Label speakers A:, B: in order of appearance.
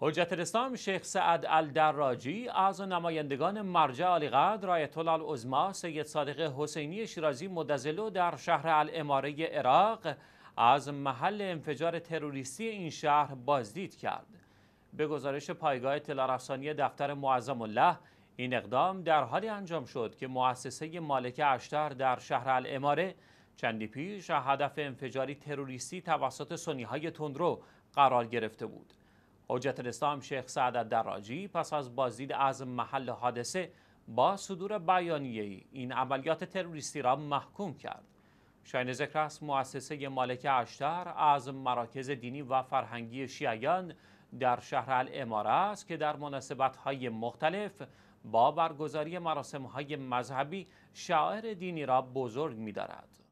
A: حجت الاسلام شیخ سعد الدراجی از نمایندگان مرجع عالیقدر آیت الله العظما سید صادق حسینی شیرازی مدزلو در شهر الاماره عراق از محل انفجار تروریستی این شهر بازدید کرد به گزارش پایگاه اطلاع دفتر معظم الله این اقدام در حالی انجام شد که مؤسسه مالک اشتر در شهر الاماره چندی پیش هدف انفجاری تروریستی توسط سنی های تندرو قرار گرفته بود حجت الاسلام شیخ سعد دراجی پس از بازدید از محل حادثه با صدور بیانیه این عملیات تروریستی را محکوم کرد. شاین ذکر است مؤسسه مالک اشتر از مراکز دینی و فرهنگی شیعیان در شهر الاماره است که در مناسبت‌های مختلف با برگزاری مراسم‌های مذهبی شاعر دینی را بزرگ می‌دارد.